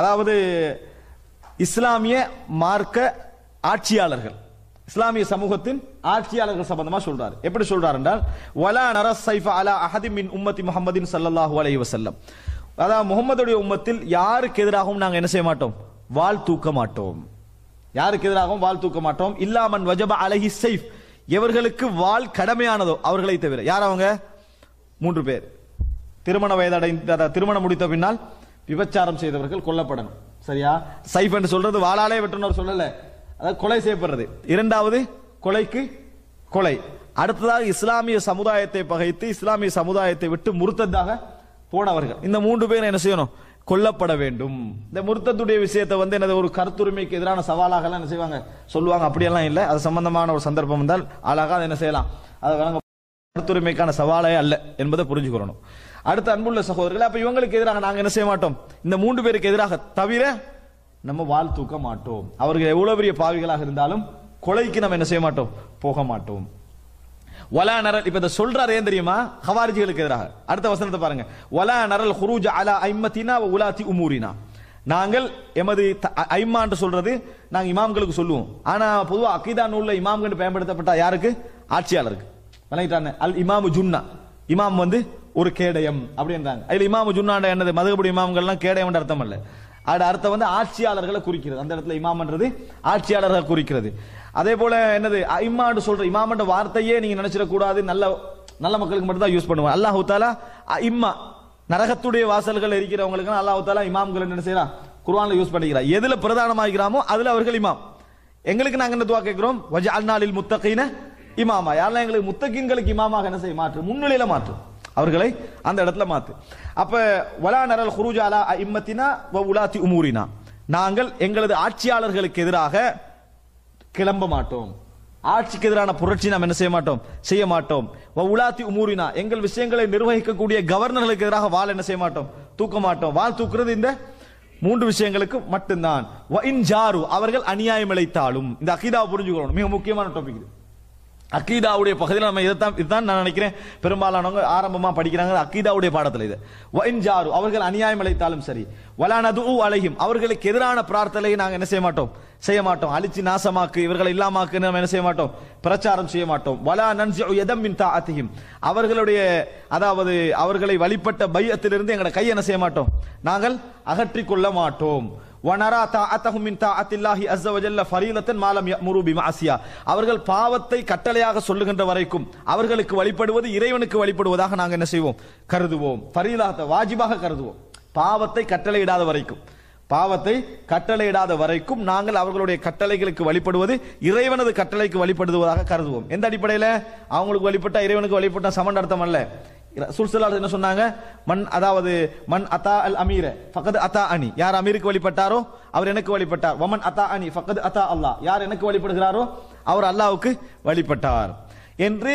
அதாவது இஸ்லாமிய மார்க்க ஆட்சியாளர்கள் இஸ்லாமிய சமூகத்தின் ஆட்சியாளர்கள் சம்பந்தமா சொல்றாரு எப்படி சொல்றாரு என்றால் வலா சைஃப் அலா மின் உம்மத்தி முகமதின் சல்லாஹூ அலைஹி வசல்லம் அதாவது முகமதுடைய உம்மத்தில் யாருக்கு எதிராகவும் நாங்கள் என்ன செய்ய மாட்டோம் வாழ் தூக்க மாட்டோம் யாருக்கு எதிராகவும் வாழ் தூக்க மாட்டோம் இல்லாமன் வஜப அலஹி சைஃப் எவர்களுக்கு வாழ் கடமையானதோ அவர்களை தவிர யார் அவங்க மூன்று பேர் திருமண வயதடை திருமணம் முடித்த பின்னால் விபச்சாரம் செய்தவர்கள் கொல்லப்படணும் சரியா சைஃப் என்று சொல்றது வாழாலே வெட்டணும் சொல்லல அதாவது கொலை செய்யப்படுறது இரண்டாவது கொலைக்கு கொலை அடுத்ததாக இஸ்லாமிய சமுதாயத்தை பகைத்து இஸ்லாமிய சமுதாயத்தை விட்டு முருத்ததாக போனவர்கள் இந்த மூன்று பேர் என்ன செய்யணும் கொல்லப்பட வேண்டும் இந்த முருத்தத்துடைய விஷயத்தை வந்து எனது ஒரு கருத்துரிமைக்கு எதிரான சவாலாக எல்லாம் என்ன செய்வாங்க சொல்லுவாங்க அப்படியெல்லாம் இல்லை அது சம்பந்தமான ஒரு சந்தர்ப்பம் வந்தால் அழகாக அதை என்ன செய்யலாம் அதை கருத்துரிமைக்கான சவாலே அல்ல என்பதை புரிஞ்சுக்கொள்ளணும் அடுத்த அன்புள்ள சகோதரர்கள் அப்ப இவங்களுக்கு எதிராக நாங்க என்ன செய்ய மாட்டோம் இந்த மூன்று பேருக்கு எதிராக தவிர நம்ம வாழ் தூக்க மாட்டோம் அவர்கள் எவ்வளவு பெரிய பாவிகளாக இருந்தாலும் கொலைக்கு நம்ம என்ன செய்ய மாட்டோம் போக மாட்டோம் ஒலா நரல் இப்ப இந்த சொல்றாரு ஏன் தெரியுமா ஹவாரிஜிகளுக்கு எதிராக அடுத்த வசனத்தை பாருங்க ஒலா நரல் ஹுரூஜ் அலா ஐமத்தினா உலாத்தி உமூரினா நாங்கள் எமது ஐமான்னு சொல்றது நாங்கள் இமாம்களுக்கு சொல்லுவோம் ஆனா பொதுவாக அகிதா நூலில் இமாம்கள் பயன்படுத்தப்பட்ட யாருக்கு ஆட்சியாளருக்கு விளங்கிட்டாங்க அல் இமாமு ஜுன்னா இமாம் வந்து ஒரு கேடயம் அப்படின்றாங்க அதில் இமாமு ஜுன்னாண்ட என்னது மதுகுபடி இமாம்கள்லாம் கேடயம் அர்த்தம் இல்லை அது அர்த்தம் வந்து ஆட்சியாளர்களை குறிக்கிறது அந்த இடத்துல இமாம்ன்றது ஆட்சியாளர்களை குறிக்கிறது அதே போல என்னது இம்மான்னு சொல்ற இமாமன்ற வார்த்தையே நீங்க நினைச்சிடக்கூடாது நல்ல நல்ல மக்களுக்கு மட்டும் தான் யூஸ் பண்ணுவாங்க அல்லாஹு தாலா இம்மா நரகத்துடைய வாசல்கள் இருக்கிறவங்களுக்கு அல்லாஹு தாலா இமாம்கள் என்ன செய்யலாம் குர்வான்ல யூஸ் பண்ணிக்கிறா எதுல பிரதானமாகிறாமோ அதுல அவர்கள் இமாம் எங்களுக்கு நாங்க என்ன துவா கேட்கிறோம் வஜ அல்நாளில் இமாமா யாரெல்லாம் எங்களுக்கு முத்தகின்களுக்கு இமாமாக என்ன செய்ய மாற்று முன்னிலையில மாற்று அவர்களை அந்த இடத்துல மாத்து அப்ப வலா நரல் குருஜாலா இம்மத்தினா வ உலாத்தி உமூரினா நாங்கள் எங்களது ஆட்சியாளர்களுக்கு எதிராக கிளம்ப மாட்டோம் ஆட்சிக்கு எதிரான புரட்சி நாம் என்ன செய்ய மாட்டோம் செய்ய மாட்டோம் உலாத்தி உமூரினா எங்கள் விஷயங்களை நிர்வகிக்கக்கூடிய கவர்னர்களுக்கு எதிராக வாழ் என்ன செய்ய மாட்டோம் தூக்க மாட்டோம் வாழ் தூக்குறது இந்த மூன்று விஷயங்களுக்கு மட்டும்தான் அவர்கள் அநியாயம் இழைத்தாலும் இந்த அகிதாவை புரிஞ்சுக்கணும் மிக முக்கியமான டாபிக் இது அக்கீதாவுடைய பகுதியில் நம்ம இதை தான் இதுதான் நான் நினைக்கிறேன் பெரும்பாலானவங்க ஆரம்பமாக படிக்கிறாங்க அக்கீதாவுடைய பாடத்தில் இது ஜாரு அவர்கள் அநியாயம் அழைத்தாலும் சரி வலானது அழையும் அவர்களுக்கு எதிரான பிரார்த்தனையை நாங்கள் என்ன செய்ய மாட்டோம் செய்ய மாட்டோம் அழிச்சு நாசமாக்கு இவர்களை இல்லாமாக்கு நம்ம என்ன செய்ய மாட்டோம் பிரச்சாரம் செய்ய மாட்டோம் வலா நன்சி தா தாத்தியும் அவர்களுடைய அதாவது அவர்களை வழிபட்ட பையத்திலிருந்து எங்களை கை என்ன செய்ய மாட்டோம் நாங்கள் அகற்றிக்கொள்ள மாட்டோம் வனரா தாஅத்தஹும் மின் தாஅத்தில்லாஹி அஸ்ஸ வஜல்ல ஃபரீலத்தன் மாலம் யமுரு பிமாசியா அவர்கள் பாவத்தை கட்டளையாக சொல்லுகின்ற வரைக்கும் அவர்களுக்கு வழிபடுவது இறைவனுக்கு வழிபடுவதாக நாங்கள் என்ன செய்வோம் கருதுவோம் ஃபரீலாத்த வாஜிபாக கருதுவோம் பாவத்தை கட்டளையிடாத வரைக்கும் பாவத்தை கட்டளையிடாத வரைக்கும் நாங்கள் அவர்களுடைய கட்டளைகளுக்கு வழிபடுவது இறைவனது கட்டளைக்கு வழிபடுவதாக கருதுவோம் எந்த அடிப்படையில் அவங்களுக்கு வழிபட்டா இறைவனுக்கு வழிபட்டா சமன் அர்த்தம் அல்ல சுல்சலாளர் என்ன சொன்னாங்க மண் அதாவது மண் அத்தா அல் அமீர ஃபகத் அத்தா அனி யார் அமீருக்கு வழிபட்டாரோ அவர் எனக்கு வழிபட்டார் வமன் அத்தா அனி ஃபகத் அத்தா அல்லாஹ் யார் எனக்கு வழிபடுகிறாரோ அவர் அல்லாவுக்கு வழிபட்டார் என்று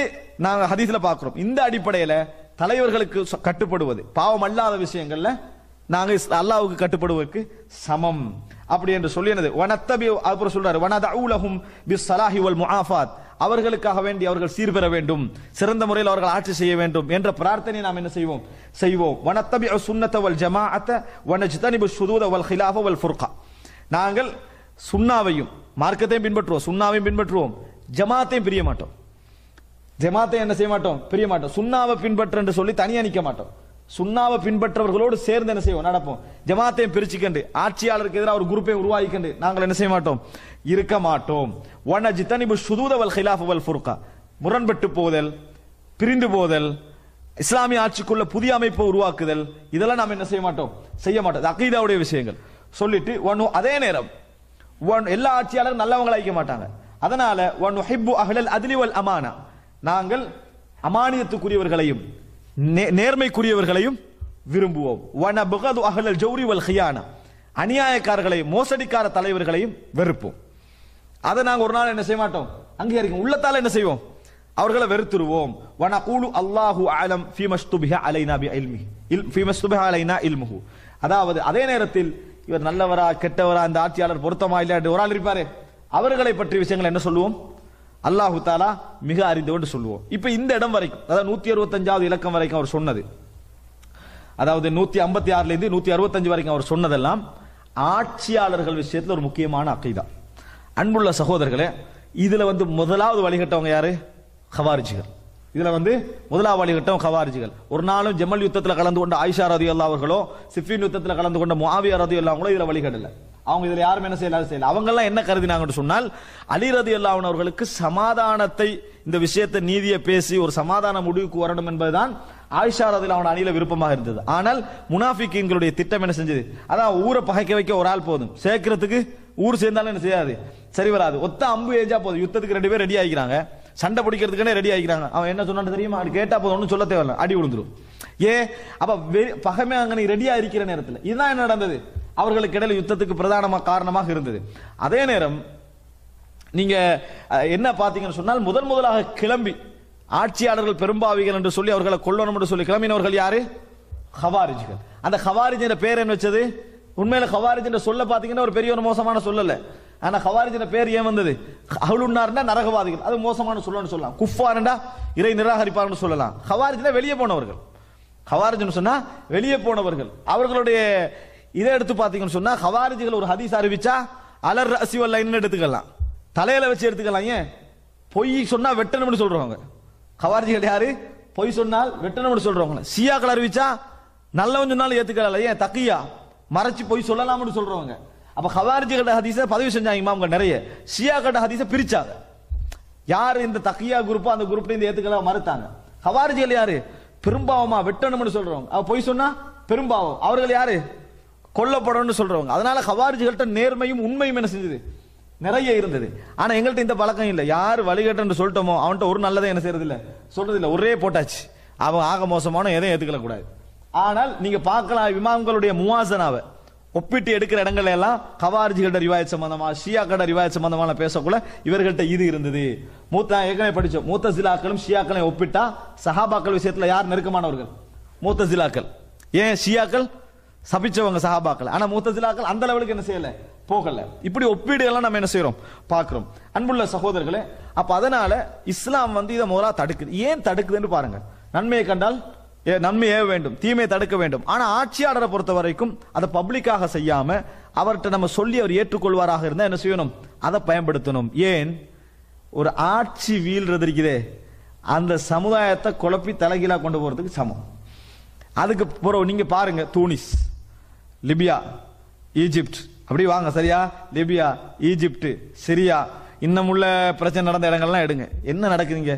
நாங்கள் ஹதீஸில் பார்க்குறோம் இந்த அடிப்படையில் தலைவர்களுக்கு கட்டுப்படுவது பாவம் அல்லாத விஷயங்களில் நாங்கள் அல்லாவுக்கு கட்டுப்படுவதற்கு சமம் அப்படி என்று சொல்லினது வனத்தபி அப்புறம் சொல்றாரு வனதவுலஹும் பி சலாஹி வல் முஆஃபாத் அவர்களுக்காக வேண்டி அவர்கள் சீர்பெற வேண்டும் சிறந்த முறையில் அவர்கள் ஆட்சி செய்ய வேண்டும் என்ற பிரார்த்தனை நாம் என்ன செய்வோம் செய்வோம் வனத்தபி சுண்ணத்தவள் சுண்ணத்தவல் ஜமாஅத்த வனஜ்தனிபு சுதூதவல் ஹிலாஃபவல் ஃபுர்கா நாங்கள் சுண்ணாவையும் மார்க்கத்தையும் பின்பற்றுவோம் சுண்ணாவையும் பின்பற்றுவோம் ஜமாத்தையும் பிரிய மாட்டோம் ஜமாத்தை என்ன செய்ய மாட்டோம் பிரிய மாட்டோம் சுண்ணாவை பின்பற்ற என்று சொல்லி தனியாக நிற்க மாட்டோம் சுண்ணாவை பின்பற்றவர்களோடு சேர்ந்து என்ன செய்வோம் நடப்போம் ஜமாத்தையும் பிரிச்சுக்கண்டு ஆட்சியாளருக்கு எதிராக ஒரு குரூப்பை உருவாக்கிக்கண்டு நாங்கள் என்ன செய்ய மாட்டோம் இருக்க மாட்டோம் ஒன ஜித்தனிபு சுதூதவல் ஹிலாஃபுவல் ஃபுர்கா முரண்பட்டு போதல் பிரிந்து போதல் இஸ்லாமிய ஆட்சிக்குள்ள புதிய அமைப்பை உருவாக்குதல் இதெல்லாம் நாம் என்ன செய்ய மாட்டோம் செய்ய மாட்டோம் அகீதாவுடைய விஷயங்கள் சொல்லிட்டு ஒன் அதே நேரம் ஒன் எல்லா ஆட்சியாளரும் நல்லவங்கள அழிக்க மாட்டாங்க அதனால ஒன் ஹிப்பு அகலல் அதிலிவல் அமானா நாங்கள் அமானியத்துக்குரியவர்களையும் நேர்மைக்குரியவர்களையும் விரும்புவோம் வன அகலல் ஜௌரி வல் ஹியானா அநியாயக்காரர்களையும் மோசடிக்கார தலைவர்களையும் வெறுப்போம் அதை நாங்கள் ஒரு நாள் என்ன செய்ய மாட்டோம் அங்கீகரிக்கும் உள்ளத்தால் என்ன செய்வோம் அவர்களை வெறுத்துருவோம் வனகூலு அல்லாஹு ஆலம் ஃபீமஸ்துபிஹ அலைனா பி இல்மி இல் ஃபீமஸ்துபிஹ அலைனா இல்முஹு அதாவது அதே நேரத்தில் இவர் நல்லவரா கெட்டவரா அந்த ஆட்சியாளர் பொருத்தமா இல்லையா ஒரு ஆள் இருப்பாரு அவர்களை பற்றிய விஷயங்கள் என்ன சொல்லுவோம் அல்லாஹு தாலா மிக அறிந்தவன் சொல்லுவோம் இப்ப இந்த இடம் வரைக்கும் அதாவது நூத்தி அறுபத்தஞ்சாவது இலக்கம் வரைக்கும் அவர் சொன்னது அதாவது நூத்தி ஐம்பத்தி ஆறுல இருந்து நூத்தி அறுபத்தஞ்சு வரைக்கும் அவர் சொன்னதெல்லாம் ஆட்சியாளர்கள் விஷயத்துல ஒரு முக்கியமான அக்கைதான் அன்புள்ள சகோதரர்களே இதுல வந்து முதலாவது வழிகட்டவங்க யாரு ஹவாரிஜிகள் இதுல வந்து முதலாவது வழிகட்டம் ஹவாரிஜிகள் ஒரு நாளும் ஜெமல் யுத்தத்தில் கலந்து கொண்ட ஆயிஷா ரதி அல்லா அவர்களோ சிஃபின் யுத்தத்தில் கலந்து கொண்ட முவாவியா ரதி அல்லாங்களோ இதுல வழிகடல அவங்க இதுல யாரும் என்ன செய்யலாம் செய்யல அவங்க எல்லாம் என்ன கருதினாங்கன்னு சொன்னால் அலி ரதி அல்லாவன் அவர்களுக்கு சமாதானத்தை இந்த விஷயத்தை நீதியை பேசி ஒரு சமாதான முடிவுக்கு வரணும் என்பதுதான் ஆயிஷா ரதில் அவன் அணியில விருப்பமாக இருந்தது ஆனால் முனாஃபிக்குங்களுடைய திட்டம் என்ன செஞ்சது அதான் ஊரை பகைக்க வைக்க ஒரு ஆள் போதும் சேர்க்கறதுக்கு ஊர் சேர்ந்தாலும் என்ன செய்யாது சரி வராது ஒத்த அம்பு ஏஞ்சா போதும் யுத்தத்துக்கு ரெண்டு பேர் ரெடி ஆகிக்கிறாங்க சண்டை பிடிக்கிறதுக்கே ரெடி ஆகிக்கிறாங்க அவன் என்ன சொன்னான்னு தெரியுமா அது கேட்டா போதும் ஒன்றும் சொல்ல தேவையில்ல அடி விழுந்துடும் ஏ அப்ப பகமே நீ ரெடியா இருக்கிற நேரத்தில் இதுதான் என்ன நடந்தது அவர்களுக்கு இடையில யுத்தத்துக்கு பிரதானமாக காரணமாக இருந்தது அதே நேரம் நீங்க என்ன பாத்தீங்கன்னு சொன்னால் முதன் முதலாக கிளம்பி ஆட்சியாளர்கள் பெரும்பாவிகள் என்று சொல்லி அவர்களை கொள்ளணும் என்று சொல்லி கிளம்பினவர்கள் யாரு ஹவாரிஜிகள் அந்த ஹவாரிஜ் என்ற பேர் என்ன வச்சது உண்மையில ஹவாரிஜ் என்ற சொல்ல பாத்தீங்கன்னா ஒரு பெரிய ஒரு மோசமான சொல்லல ஆனா ஹவாரிஜ் என்ற பேர் ஏன் வந்தது அவுளுன்னார்னா நரகவாதிகள் அது மோசமான சொல்லணும்னு சொல்லலாம் குஃபார்ண்டா இறை நிராகரிப்பார்னு சொல்லலாம் ஹவாரிஜ்னா வெளியே போனவர்கள் ஹவாரிஜ்னு சொன்னா வெளியே போனவர்கள் அவர்களுடைய இதை எடுத்து பாத்தீங்கன்னு சொன்னா ஹவாரிஜிகள் ஒரு ஹதீஸ் அறிவிச்சா அலர் ரசிவல் லைன் எடுத்துக்கலாம் தலையில வச்சு எடுத்துக்கலாம் ஏன் பொய் சொன்னா வெட்டணும்னு சொல்றவங்க கவார்ஜிகள் யாரு பொய் சொன்னால் வெட்டணும்னு சொல்றவங்க சியாக்கள் அறிவிச்சா நல்லவன் சொன்னாலும் ஏத்துக்கல ஏன் தக்கியா மறைச்சு பொய் சொல்லலாம்னு சொல்றவங்க அப்ப ஹவாரிஜிகிட்ட ஹதீச பதவி செஞ்சாங்க இமாம்ங்க நிறைய ஷியா கட்ட ஹதீஸ பிரிச்சாங்க யார் இந்த தக்கியா குரூப்போ அந்த குரூப்ல இந்த ஏத்துக்கலாம் மறுத்தாங்க ஹவாரிஜிகள் யாரு பெரும்பாவமா வெட்டணும்னு சொல்றவங்க அவ பொய் சொன்னா பெரும்பாவம் அவர்கள் யாரு கொல்லப்படணும்னு சொல்றவங்க அதனால ஹவாரிஜிகள்கிட்ட நேர்மையும் உண்மையும் என்ன செஞ்சது நிறைய இருந்தது ஆனா எங்கள்கிட்ட இந்த பழக்கம் இல்லை யார் வழிகட்டன்னு சொல்லிட்டோமோ அவன்கிட்ட ஒரு நல்லதை என்ன செய்யறது இல்ல சொல்றது இல்ல ஒரே போட்டாச்சு அவன் ஆக மோசமான எதையும் ஏத்துக்கல கூடாது ஆனால் நீங்க பார்க்கலாம் இமாம்களுடைய முவாசனாவை ஒப்பிட்டு எடுக்கிற இடங்கள்ல எல்லாம் கவாரிஜிகிட்ட ரிவாயத் சம்பந்தமா கட ரிவாயத் சம்பந்தமான பேசக்குள்ள இவர்கள்ட்ட இது இருந்தது மூத்த ஏற்கனவே படிச்சோம் மூத்த சிலாக்களும் ஷியாக்களையும் ஒப்பிட்டா சஹாபாக்கள் விஷயத்துல யார் நெருக்கமானவர்கள் மூத்த சிலாக்கள் ஏன் ஷியாக்கள் சபிச்சவங்க சஹாபாக்கள் ஆனா மூத்தசிலாக்கள் அந்த லெவலுக்கு என்ன செய்யல போகல இப்படி ஒப்பீடு எல்லாம் நம்ம என்ன செய்யறோம் பாக்குறோம் அன்புள்ள சகோதரர்களே அப்ப அதனால இஸ்லாம் வந்து இதை முதலா தடுக்குது ஏன் தடுக்குதுன்னு பாருங்க நன்மையை கண்டால் ஏவ வேண்டும் தீமையை தடுக்க வேண்டும் ஆனா ஆட்சியாளரை பொறுத்த வரைக்கும் அதை பப்ளிக்காக செய்யாம அவர்கிட்ட நம்ம சொல்லி அவர் ஏற்றுக்கொள்வாராக இருந்தா என்ன செய்யணும் அதை பயன்படுத்தணும் ஏன் ஒரு ஆட்சி வீழ்றது இருக்குதே அந்த சமுதாயத்தை குழப்பி தலைகீழா கொண்டு போறதுக்கு சமம் அதுக்கு நீங்க பாருங்க தூனிஸ் லிபியா ஈஜிப்ட் அப்படி வாங்க சரியா லிபியா ஈஜிப்ட் சிரியா இன்னும் உள்ள பிரச்சனை நடந்த இடங்கள்லாம் எடுங்க என்ன நடக்குதுங்க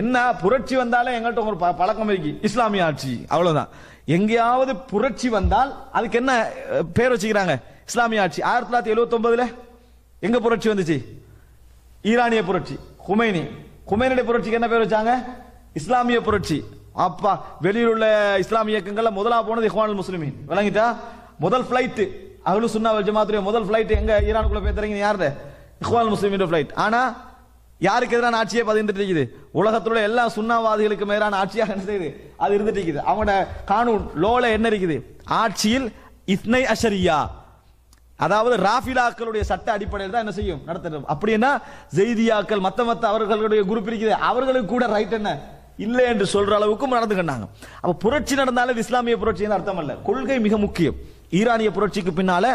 என்ன புரட்சி வந்தாலே எங்கள்கிட்ட ஒரு பழக்கம் இருக்கு இஸ்லாமிய ஆட்சி அவ்வளவுதான் எங்கேயாவது புரட்சி வந்தால் அதுக்கு என்ன பேர் வச்சுக்கிறாங்க இஸ்லாமிய ஆட்சி ஆயிரத்தி தொள்ளாயிரத்தி எழுபத்தி ஒன்பதுல எங்க புரட்சி வந்துச்சு ஈரானிய புரட்சி குமைனி குமைனுடைய புரட்சிக்கு என்ன பேர் வச்சாங்க இஸ்லாமிய புரட்சி அப்பா வெளியில் உள்ள இஸ்லாம் இயக்கங்கள்ல முதலா போனது இஹ்வானுல் முஸ்லிமின் விளங்கிட்டா முதல் பிளைட் அகலு சுன்னா ஜமாத்துடைய முதல் பிளைட் எங்க ஈரானுக்குள்ள போய் தரீங்க யாரு இஹ்வால் முஸ்லிமின் பிளைட் ஆனா யாருக்கு எதிரான ஆட்சியை பதிந்துட்டு இருக்குது உலகத்துல எல்லா சுண்ணாவாதிகளுக்கு எதிரான ஆட்சியாக என்ன செய்யுது அது இருந்துட்டு இருக்குது அவனோட கானூன் லோல என்ன இருக்குது ஆட்சியில் இத்னை அஷரியா அதாவது ராஃபிலாக்களுடைய சட்ட அடிப்படையில் தான் என்ன செய்யும் நடத்தணும் அப்படின்னா ஜெய்தியாக்கள் மத்த மத்த அவர்களுடைய குரூப் இருக்குது அவர்களுக்கு கூட ரைட் என்ன இல்லை என்று சொல்ற அளவுக்கும் நடந்து கண்டாங்க அப்ப புரட்சி நடந்தாலும் இஸ்லாமிய புரட்சின்னு அர்த்தம் அல்ல கொள்கை மிக முக்கியம் ஈரானிய புரட்சிக்கு பின்னால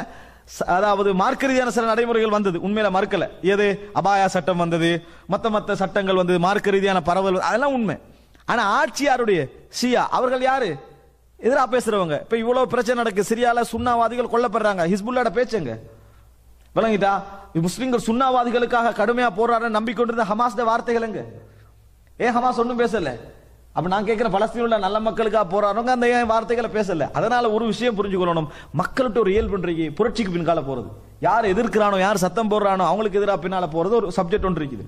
அதாவது மார்க்க ரீதியான சில நடைமுறைகள் வந்தது உண்மையில மறுக்கல ஏது அபாயா சட்டம் வந்தது மத்த மத்த சட்டங்கள் வந்தது மார்க்க ரீதியான பரவல் அதெல்லாம் உண்மை ஆனா ஆட்சி யாருடைய சியா அவர்கள் யாரு எதிராக பேசுறவங்க இப்ப இவ்வளவு பிரச்சனை நடக்கு சிரியால சுண்ணாவாதிகள் கொல்லப்படுறாங்க ஹிஸ்புல்லாட பேச்சுங்க விளங்கிட்டா முஸ்லிம்கள் சுண்ணாவாதிகளுக்காக கடுமையா போராட நம்பிக்கொண்டிருந்த ஹமாஸ்ட வார்த்தைகள் எங்க ஏன் ஹமாஸ் ஒன்றும் பேசல அப்ப நான் கேட்கிற உள்ள நல்ல மக்களுக்காக போறாருங்க அந்த ஏன் வார்த்தைகளை பேசல அதனால ஒரு விஷயம் புரிஞ்சுக்கணும் மக்கள்கிட்ட ஒரு இயல்பு புரட்சிக்கு பின்கால போறது யார் எதிர்க்கிறானோ யார் சத்தம் போடுறானோ அவங்களுக்கு எதிராக பின்னால போறது ஒரு சப்ஜெக்ட் ஒன்று இருக்குது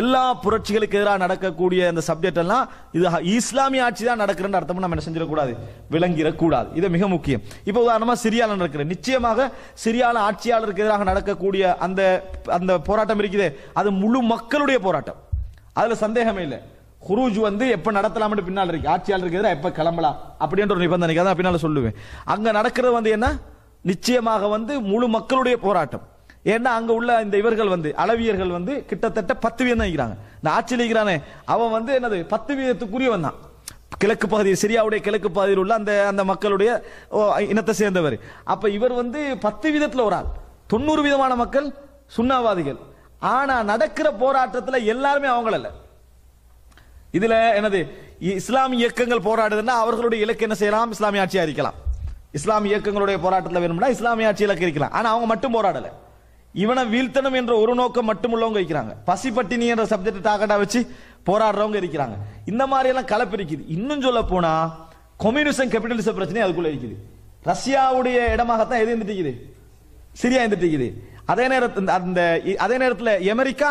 எல்லா புரட்சிகளுக்கு எதிராக நடக்கக்கூடிய இந்த சப்ஜெக்ட் எல்லாம் இது இஸ்லாமிய ஆட்சி தான் நடக்கிறன்ற அர்த்தம் நம்ம என்ன செஞ்சிடக்கூடாது விளங்கிடக்கூடாது இது மிக முக்கியம் இப்போ உதாரணமா சிரியால நடக்கிற நிச்சயமாக சிரியால ஆட்சியாளருக்கு எதிராக நடக்கக்கூடிய அந்த அந்த போராட்டம் இருக்குதே அது முழு மக்களுடைய போராட்டம் அதுல சந்தேகமே இல்லை குரூஜ் வந்து எப்ப நடத்தலாம்னு பின்னால் இருக்கு ஆட்சியாளருக்கு எதிராக எப்ப கிளம்பலாம் அப்படின்ற ஒரு நிபந்தனைக்கு தான் பின்னால சொல்லுவேன் அங்க நடக்கிறது வந்து என்ன நிச்சயமாக வந்து முழு மக்களுடைய போராட்டம் ஏன்னா அங்க உள்ள இந்த இவர்கள் வந்து அளவியர்கள் வந்து கிட்டத்தட்ட பத்து வீதம் நிற்கிறாங்க இந்த ஆட்சியில் இருக்கிறானே அவன் வந்து என்னது பத்து வீதத்துக்குரியவன் தான் கிழக்கு பகுதி சிரியாவுடைய கிழக்கு பகுதியில் உள்ள அந்த அந்த மக்களுடைய இனத்தை சேர்ந்தவர் அப்ப இவர் வந்து பத்து வீதத்தில் ஒரு ஆள் தொண்ணூறு விதமான மக்கள் சுண்ணாவாதிகள் ஆனா நடக்கிற போராட்டத்தில் எல்லாருமே அவங்களல்ல இதுல என்னது இஸ்லாமிய இயக்கங்கள் போராடுதுன்னா அவர்களுடைய இலக்கு என்ன செய்யலாம் இஸ்லாமிய ஆட்சி அறிக்கலாம் இஸ்லாமிய இயக்கங்களுடைய போராட்டத்தில் வேணும்னா இஸ்லாமிய ஆட்சி இலக்கு இருக்கலாம் ஆனா அவங்க மட்டும் போராடல இவனை வீழ்த்தனம் என்ற ஒரு நோக்கம் மட்டும் உள்ளவங்க இருக்கிறாங்க பசி பட்டினி என்ற சப்ஜெக்ட் டாக்கெட்டா வச்சு போராடுறவங்க இருக்கிறாங்க இந்த மாதிரி எல்லாம் கலப்பு இருக்குது இன்னும் சொல்ல போனா கம்யூனிசம் கேபிட்டலிசம் பிரச்சனை அதுக்குள்ள இருக்குது ரஷ்யாவுடைய இடமாகத்தான் எது இருந்துட்டு சிரியா இருந்துட்டு இருக்குது அதே நேரத்தில் அந்த அதே நேரத்தில் அமெரிக்கா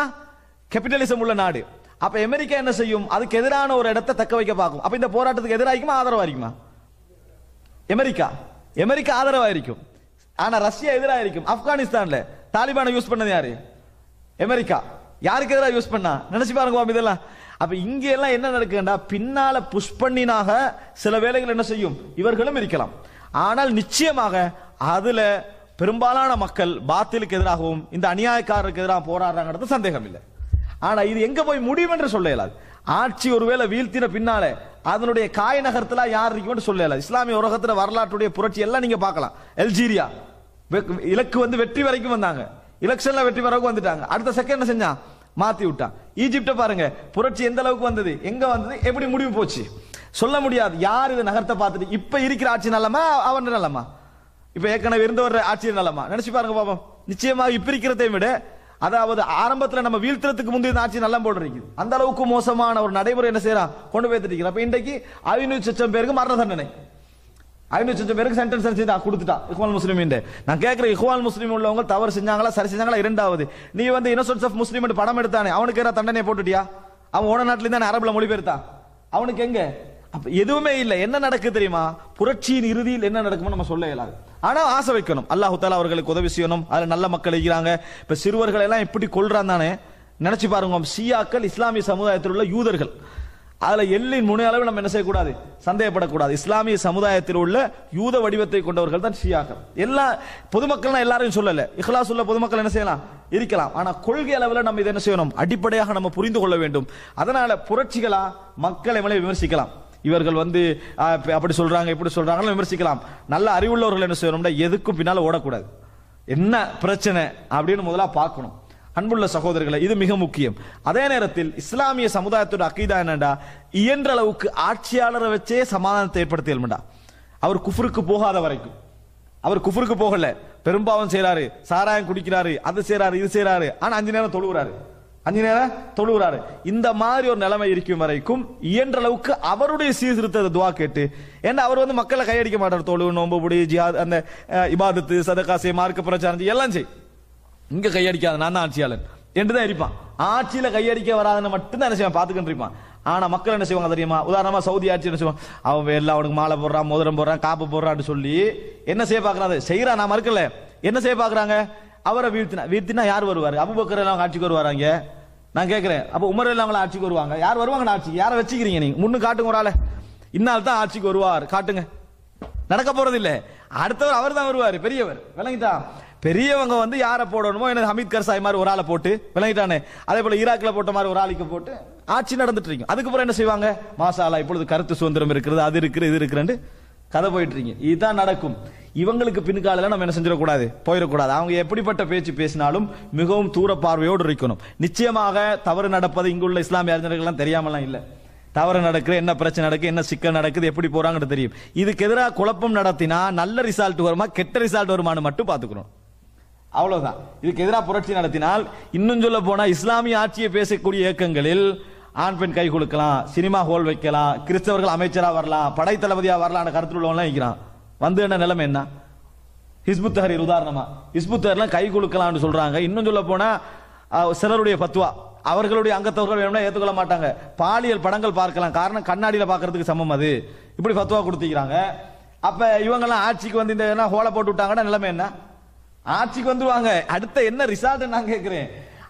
கேபிட்டலிசம் உள்ள நாடு அப்ப அமெரிக்கா என்ன செய்யும் அதுக்கு எதிரான ஒரு இடத்தை தக்க வைக்க பார்க்கும் அப்ப இந்த போராட்டத்துக்கு எதிராகுமா ஆதரவா இருக்குமா அமெரிக்கா அமெரிக்கா ஆதரவா இருக்கும் ஆனா ரஷ்யா எதிரா இருக்கும் ஆப்கானிஸ்தான்ல தாலிபானை யூஸ் பண்ணது யாரு அமெரிக்கா யாருக்கு எதிராக யூஸ் பண்ணா நினைச்சு பாருங்க இதெல்லாம் அப்ப இங்க எல்லாம் என்ன நடக்குண்டா பின்னால புஷ் பண்ணினாக சில வேலைகள் என்ன செய்யும் இவர்களும் இருக்கலாம் ஆனால் நிச்சயமாக அதுல பெரும்பாலான மக்கள் பாத்திலுக்கு எதிராகவும் இந்த அநியாயக்காரருக்கு எதிராக போராடுறாங்கிறது சந்தேகம் இல்லை ஆனா இது எங்க போய் முடியும் என்று சொல்ல இயலாது ஆட்சி ஒருவேளை வீழ்த்தின பின்னாலே அதனுடைய காய நகரத்துல யார் இருக்கும்னு சொல்ல இயலாது இஸ்லாமிய உலகத்துல வரலாற்றுடைய புரட்சி எல்லாம் நீங்க பார்க்கலாம் எல்ஜீரியா இலக்கு வந்து வெற்றி வரைக்கும் வந்தாங்க இலக்ஷன்ல வெற்றி வரைக்கும் வந்துட்டாங்க அடுத்த செகண்ட் என்ன செஞ்சான் மாத்தி விட்டான் ஈஜிப்ட பாருங்க புரட்சி எந்த அளவுக்கு வந்தது எங்க வந்தது எப்படி முடிவு போச்சு சொல்ல முடியாது யார் இது நகரத்தை பார்த்துட்டு இப்ப இருக்கிற ஆட்சி நல்லமா அவன் நல்லமா இப்ப ஏற்கனவே இருந்தவர் ஆட்சி நல்லமா நினைச்சு பாருங்க பாப்போம் நிச்சயமாக இப்ப இருக்கிறதையும் விட அதாவது ஆரம்பத்தில் நம்ம வீழ்த்துறதுக்கு முந்தைய ஆட்சி நல்லா போட்டு இருக்குது அந்த அளவுக்கு மோசமான ஒரு நடைமுறை என்ன செய்யறான் கொண்டு போய் தட்டிக்கிறோம் அப்போ இன்றைக்கு ஐநூறு லட்சம் பேருக்கு மரண தண்டனை ஐநூறு லட்சம் பேருக்கு சென்டென்ஸ் செஞ்சா கொடுத்துட்டா இஹ்வால் முஸ்லீம் நான் கேட்கிறேன் இஹ்வால் முஸ்லீம் உள்ளவங்க தவறு செஞ்சாங்களா சரி செஞ்சாங்களா இரண்டாவது நீ வந்து இனோசன்ஸ் ஆஃப் முஸ்லீம் படம் எடுத்தானே அவனுக்கு ஏதாவது தண்டனை போட்டுட்டியா அவன் ஓன நாட்டில் தான் அரபுல மொழிபெயர்த்தான் அவனுக்கு எங்க எதுவுமே இல்லை என்ன நடக்குது தெரியுமா புரட்சியின் இறுதியில் என்ன நடக்கும்னு நம்ம சொல்ல இயலாது ஆனால் ஆசை வைக்கணும் அல்லாஹு தாலா அவர்களுக்கு உதவி செய்யணும் அதில் நல்ல மக்கள் இருக்கிறாங்க இப்போ சிறுவர்கள் எல்லாம் எப்படி கொள்றான் தானே நினைச்சு பாருங்க சியாக்கள் இஸ்லாமிய சமுதாயத்தில் உள்ள யூதர்கள் அதில் எல்லின் முனை அளவு நம்ம என்ன செய்யக்கூடாது சந்தேகப்படக்கூடாது இஸ்லாமிய சமுதாயத்தில் உள்ள யூத வடிவத்தை கொண்டவர்கள் தான் ஷியாக்கள் எல்லா பொதுமக்கள்னா எல்லாரையும் சொல்லலை இஹ்லாஸ் உள்ள பொதுமக்கள் என்ன செய்யலாம் இருக்கலாம் ஆனால் கொள்கை அளவில் நம்ம இதை என்ன செய்யணும் அடிப்படையாக நம்ம புரிந்து கொள்ள வேண்டும் அதனால புரட்சிகளா மக்களை விமர்சிக்கலாம் இவர்கள் வந்து அப்படி சொல்றாங்க இப்படி சொல்றாங்கன்னு விமர்சிக்கலாம் நல்ல அறிவுள்ளவர்கள் என்ன செய்யணும்னா எதுக்கும் பின்னால் ஓடக்கூடாது என்ன பிரச்சனை அப்படின்னு முதலா பார்க்கணும் அன்புள்ள சகோதரர்களை இது மிக முக்கியம் அதே நேரத்தில் இஸ்லாமிய சமுதாயத்தோட அக்கீதா என்னண்டா இயன்ற அளவுக்கு ஆட்சியாளரை வச்சே சமாதானத்தை ஏற்படுத்தியல்மண்டா அவர் குஃபருக்கு போகாத வரைக்கும் அவர் குஃபருக்கு போகல பெரும்பாவம் செய்யறாரு சாராயம் குடிக்கிறாரு அது செய்யறாரு இது செய்யறாரு ஆனா அஞ்சு நேரம் தொழுகிறாரு அஞ்சு நேரம் தொழுகிறாரு இந்த மாதிரி ஒரு நிலைமை இருக்கும் வரைக்கும் இயன்ற அளவுக்கு அவருடைய சீர்திருத்த துவா கேட்டு ஏன்னா அவர் வந்து மக்களை கையடிக்க மாட்டார் தொழு நோம்பு புடி ஜியாத் அந்த இபாதத்து சதகாசி மார்க்க பிரச்சாரம் எல்லாம் செய் இங்க கையடிக்காத நான் தான் ஆட்சியாளன் என்று தான் இருப்பான் ஆட்சியில கையடிக்க வராதுன்னு மட்டும்தான் என்ன செய்வான் பார்த்துக்கிட்டு இருப்பான் ஆனா மக்கள் என்ன செய்வாங்க தெரியுமா உதாரணமா சவுதி ஆட்சி என்ன செய்வான் அவன் எல்லாம் அவனுக்கு மாலை போடுறான் மோதிரம் போடுறான் காப்பு போடுறான்னு சொல்லி என்ன செய்ய பாக்குறாங்க செய்யறான் நான் மறுக்கல என்ன செய்ய பாக்குறாங்க அவரை வீழ்த்தினா வீழ்த்தினா யார் வருவார் அபுபக்கர் எல்லாம் ஆட்சிக்கு வருவாராங்க நான் கேட்கிறேன் அப்போ உமர் எல்லாம் ஆட்சிக்கு வருவாங்க யார் வருவாங்க ஆட்சி யாரை வச்சுக்கிறீங்க நீங்க முன்னு காட்டுங்க ஒரு ஆளை இன்னால் தான் ஆட்சிக்கு வருவார் காட்டுங்க நடக்க போறது இல்லை அடுத்தவர் அவர் தான் வருவார் பெரியவர் விளங்கிட்டா பெரியவங்க வந்து யாரை போடணுமோ என்ன ஹமீத் கர்சாய் மாதிரி ஒரு ஆளை போட்டு விளங்கிட்டானே அதே போல ஈராக்கில் போட்ட மாதிரி ஒரு ஆளுக்கு போட்டு ஆட்சி நடந்துட்டு இருக்கும் அதுக்கப்புறம் என்ன செய்வாங்க மாசாலா இப்பொழுது கருத்து சுதந்திரம் இருக்கிறது அது இருக்கிறது இது இருக்குன்னு கதை போயிட்டு இருக்கீங்க இதுதான் நடக்கும் இவங்களுக்கு பின்காலில் நம்ம என்ன செஞ்சிடக்கூடாது போயிடக்கூடாது அவங்க எப்படிப்பட்ட பேச்சு பேசினாலும் மிகவும் தூர பார்வையோடு இருக்கணும் நிச்சயமாக தவறு நடப்பது இங்குள்ள இஸ்லாமிய அறிஞர்கள்லாம் தெரியாமலாம் இல்லை தவறு நடக்குது என்ன பிரச்சனை நடக்குது என்ன சிக்கல் நடக்குது எப்படி போறாங்கன்னு தெரியும் இதுக்கு எதிராக குழப்பம் நடத்தினா நல்ல ரிசல்ட் வருமா கெட்ட ரிசல்ட் வருமானு மட்டும் பார்த்துக்கணும் அவ்வளவுதான் இதுக்கு எதிராக புரட்சி நடத்தினால் இன்னும் சொல்ல போனா இஸ்லாமிய ஆட்சியை பேசக்கூடிய இயக்கங்களில் ஆண் பெண் கை கொடுக்கலாம் சினிமா ஹோல் வைக்கலாம் கிறிஸ்தவர்கள் அமைச்சராக வரலாம் படை தளபதியாக வரலாம் கருத்தில் உள்ளவங்களாம் இருக்கிறான் வந்து என்ன நிலைமை என்ன ஹிஸ்புத்தஹரீர் உதாரணமா ஹிஸ்புத்தஹர்லாம் கை கொடுக்கலாம்னு சொல்றாங்க இன்னும் சொல்ல போனா சிலருடைய பத்துவா அவர்களுடைய அங்கத்தவர்கள் வேணும்னா ஏற்றுக்கொள்ள மாட்டாங்க பாலியல் படங்கள் பார்க்கலாம் காரணம் கண்ணாடியில் பார்க்கறதுக்கு சமம் அது இப்படி பத்துவா கொடுத்துக்கிறாங்க அப்போ இவங்கெல்லாம் ஆட்சிக்கு வந்து இந்த என்ன ஹோலை போட்டு விட்டாங்கன்னா நிலைமை என்ன ஆட்சிக்கு வந்துருவாங்க அடுத்த என்ன ரிசால்ட் நான் கேட்குறேன்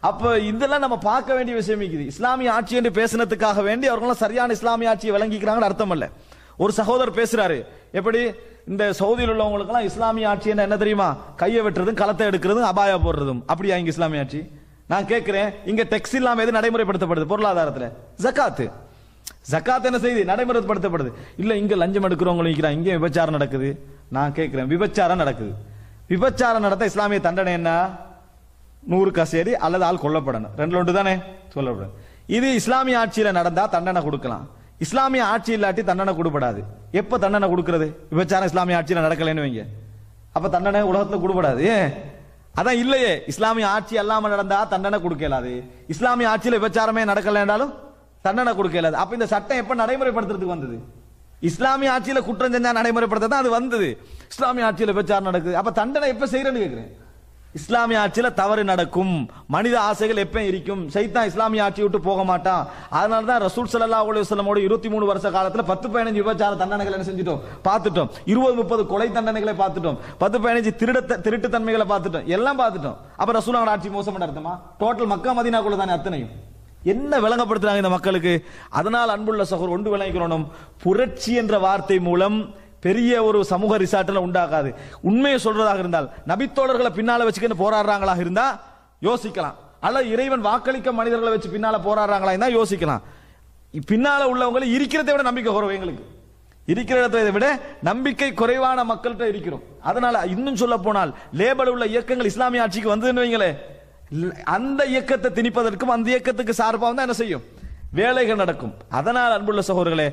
அப்ப இதெல்லாம் நம்ம பார்க்க வேண்டிய விஷயம் இருக்குது இஸ்லாமிய ஆட்சி என்று பேசினதுக்காக வேண்டி அவர்களும் சரியான இஸ்லாமிய ஆட்சியை விளங்கிக்கிறாங்கன்னு அர்த்தம் அல்ல ஒரு சகோதரர் பேசுறாரு எப்படி இந்த சவுதியில் எல்லாம் இஸ்லாமிய ஆட்சி என்ன தெரியுமா கையை வெட்டுறதும் களத்தை எடுக்கிறதும் அபாயம் போடுறதும் அப்படியா இங்க இஸ்லாமிய ஆட்சி நான் கேட்கிறேன் இங்க டெக்ஸ் இல்லாம எது நடைமுறைப்படுத்தப்படுது பொருளாதாரத்துல ஜக்காத்து ஜக்காத் என்ன செய்து நடைமுறைப்படுத்தப்படுது இல்ல இங்க லஞ்சம் எடுக்கிறவங்களும் இருக்கிறாங்க இங்கே விபச்சாரம் நடக்குது நான் கேட்கிறேன் விபச்சாரம் நடக்குது விபச்சாரம் நடத்த இஸ்லாமிய தண்டனை என்ன நூறு கசேரி அல்லது ஆள் கொல்லப்படணும் ரெண்டு ஒன்று தானே சொல்லப்படும் இது இஸ்லாமிய ஆட்சியில் நடந்தா தண்டனை கொடுக்கலாம் இஸ்லாமிய ஆட்சி இல்லாட்டி தண்டனை கொடுப்படாது எப்போ தண்டனை கொடுக்கறது விபச்சாரம் இஸ்லாமிய ஆட்சியில் நடக்கலைன்னு வைங்க அப்போ தண்டனை உலகத்தில் கொடுப்படாது அதான் இல்லையே இஸ்லாமிய ஆட்சி அல்லாமல் நடந்தா தண்டனை கொடுக்கலாது இஸ்லாமிய ஆட்சியில் விபச்சாரமே நடக்கலைன்றாலும் தண்டனை கொடுக்கலாது அப்போ இந்த சட்டம் எப்போ நடைமுறைப்படுத்துறதுக்கு வந்தது இஸ்லாமிய ஆட்சியில் குற்றம் செஞ்சா நடைமுறைப்படுத்த தான் அது வந்தது இஸ்லாமிய ஆட்சியில் விபச்சாரம் நடக்குது அப்போ தண்டனை எப்போ செய்யறேன்னு கேட்குறேன் இஸ்லாமிய ஆட்சியில தவறு நடக்கும் மனித ஆசைகள் எப்பயும் இருக்கும் சைத்தான் இஸ்லாமிய ஆட்சி விட்டு போக மாட்டான் அதனால தான் ரசூல் சல்லா அலுவலமோட இருபத்தி மூணு வருஷ காலத்துல பத்து பதினஞ்சு விபச்சார தண்டனைகள் என்ன செஞ்சுட்டோம் பார்த்துட்டோம் இருபது முப்பது கொலை தண்டனைகளை பார்த்துட்டோம் பத்து பதினஞ்சு திருட திருட்டு தன்மைகளை பார்த்துட்டோம் எல்லாம் பார்த்துட்டோம் அப்ப ரசூலாவோட ஆட்சி மோசம் அர்த்தமா டோட்டல் மக்கா கூட தானே அத்தனையும் என்ன விளங்கப்படுத்துறாங்க இந்த மக்களுக்கு அதனால் அன்புள்ள சகோர் ஒன்று விளங்கிக்கிறோம் புரட்சி என்ற வார்த்தை மூலம் பெரிய ஒரு சமூக ரிசார்ட்டில் உண்டாகாது உண்மையை சொல்றதாக இருந்தால் நபித்தோழர்களை பின்னால வச்சுக்கின்னு போராடுறாங்களாக இருந்தா யோசிக்கலாம் அல்ல இறைவன் வாக்களிக்க மனிதர்களை வச்சு பின்னால போராடுறாங்களா இருந்தா யோசிக்கலாம் பின்னால உள்ளவங்களை இருக்கிறத விட நம்பிக்கை குறைவு எங்களுக்கு இருக்கிற இடத்துல விட நம்பிக்கை குறைவான மக்கள்கிட்ட இருக்கிறோம் அதனால இன்னும் சொல்ல போனால் லேபல் உள்ள இயக்கங்கள் இஸ்லாமிய ஆட்சிக்கு வந்ததுன்னு வைங்களே அந்த இயக்கத்தை திணிப்பதற்கும் அந்த இயக்கத்துக்கு சார்பாக தான் என்ன செய்யும் வேலைகள் நடக்கும் அதனால் அன்புள்ள சகோதரர்களே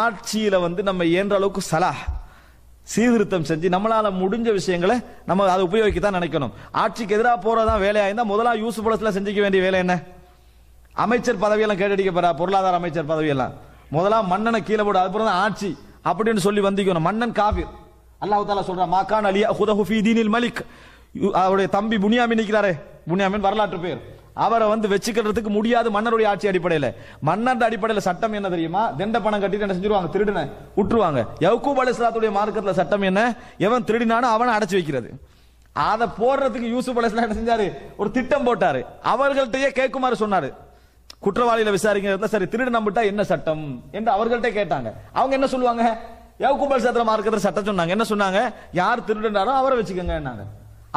ஆட்சியில வந்து நம்ம இயன்ற அளவுக்கு சலா சீர்திருத்தம் செஞ்சு நம்மளால முடிஞ்ச விஷயங்களை நம்ம அதை உபயோகிக்க தான் நினைக்கணும் ஆட்சிக்கு எதிராக போறதான் வேலையா இருந்தா முதலாக யூஸ் படத்துல செஞ்சுக்க வேண்டிய வேலை என்ன அமைச்சர் பதவியெல்லாம் கேட்டடிக்க பொருளாதார அமைச்சர் பதவியெல்லாம் முதலாம் மன்னனை கீழே போட அதுக்கப்புறம் தான் ஆட்சி அப்படின்னு சொல்லி வந்திக்கணும் மன்னன் காவிர் அல்லாஹு தாலா சொல்றான் மாக்கான் அலியா ஹுதஹு மலிக் அவருடைய தம்பி புனியாமின் நிற்கிறாரே புனியாமின் வரலாற்று பேர் அவரை வந்து வச்சுக்கிறதுக்கு முடியாது மன்னருடைய ஆட்சி அடிப்படையில் மன்னர் அடிப்படையில் சட்டம் என்ன தெரியுமா திண்ட பணம் கட்டிட்டு என்ன செஞ்சிருவாங்க திருடின விட்டுருவாங்க யவுக்கூப் மார்க்கத்தில் சட்டம் என்ன எவன் திருடினானோ அவனை அடைச்சி வைக்கிறது அதை போடுறதுக்கு யூசுப் அலிஸ்லாம் என்ன செஞ்சாரு ஒரு திட்டம் போட்டாரு அவர்கள்ட்டயே கேட்குமாறு சொன்னாரு குற்றவாளியில விசாரிங்க சரி திருடு நம்பிட்டா என்ன சட்டம் என்று அவர்கள்ட்ட கேட்டாங்க அவங்க என்ன சொல்லுவாங்க யவுக்கூப் அலிஸ்லாத்துல மார்க்கத்தில் சட்டம் சொன்னாங்க என்ன சொன்னாங்க யார் திருடுனாரோ அவரை வச்சுக்கோங்க